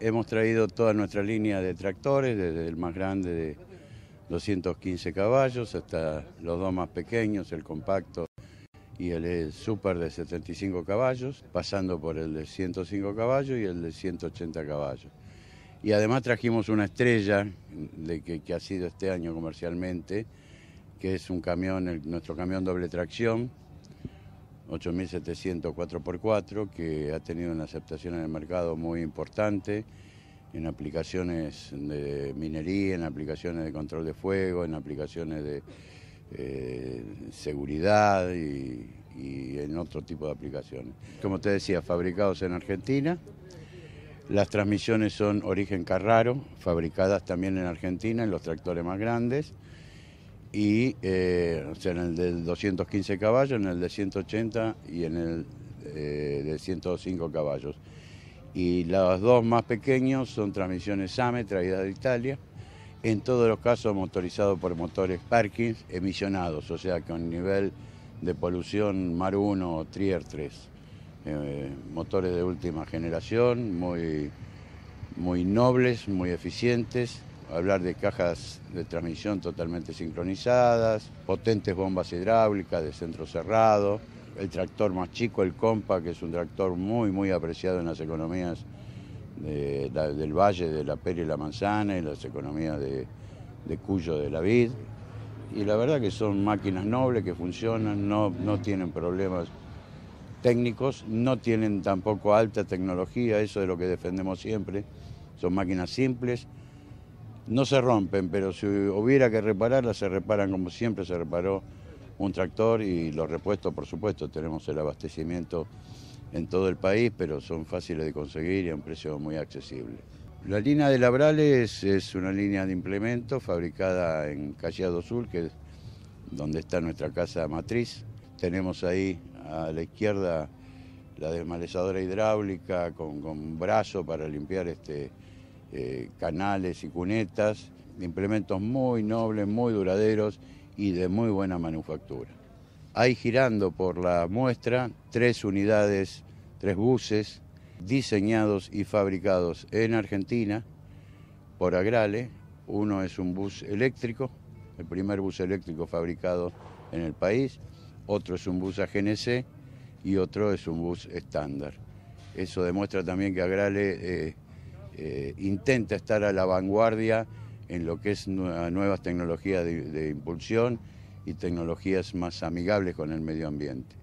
Hemos traído toda nuestra línea de tractores, desde el más grande de 215 caballos hasta los dos más pequeños, el compacto y el super de 75 caballos, pasando por el de 105 caballos y el de 180 caballos. Y además trajimos una estrella de que, ha sido este año comercialmente, que es un camión, nuestro camión doble tracción, 8700 4x4, que ha tenido una aceptación en el mercado muy importante, en aplicaciones de minería, en aplicaciones de control de fuego, en aplicaciones de eh, seguridad y, y, en otro tipo de aplicaciones. Como te decía, fabricados en Argentina. Las transmisiones son origen Carraro, fabricadas también en Argentina, en los tractores más grandes y eh, en el de 215 caballos, en el de 180 y en el eh, de 105 caballos. Y los dos más pequeños son transmisiones SAME traídas de Italia, en todos los casos motorizados por motores Parkins emisionados, o sea, con nivel de polución MAR 1 o Trier 3. Eh, motores de última generación, muy, muy nobles, muy eficientes hablar de cajas de transmisión totalmente sincronizadas, potentes bombas hidráulicas de centro cerrado, el tractor más chico, el Compa, que es un tractor muy, muy apreciado en las economías del Valle, de la Peri y la Manzana, y las economías de, Cuyo, de la Vid. Y la verdad que son máquinas nobles que funcionan, no, no tienen problemas técnicos, no tienen tampoco alta tecnología, eso es lo que defendemos siempre. Son máquinas simples, no se rompen, pero si hubiera que repararlas, se reparan como siempre se reparó un tractor y los repuestos, por supuesto, tenemos el abastecimiento en todo el país, pero son fáciles de conseguir y a un precio muy accesible. La línea de Labrales es una línea de implemento fabricada en Callado Sur, que es donde está nuestra casa matriz. Tenemos ahí a la izquierda la desmalezadora hidráulica con, con brazo para limpiar este, eh, canales y cunetas, implementos muy nobles, muy duraderos y de muy buena manufactura. Hay girando por la muestra tres unidades, tres buses diseñados y fabricados en Argentina por Agrale. Uno es un bus eléctrico, el primer bus eléctrico fabricado en el país. Otro es un bus AGNC y otro es un bus estándar. Eso demuestra también que Agrale eh, eh, intenta estar a la vanguardia en lo que es nuevas tecnologías de impulsión y tecnologías más amigables con el medio ambiente.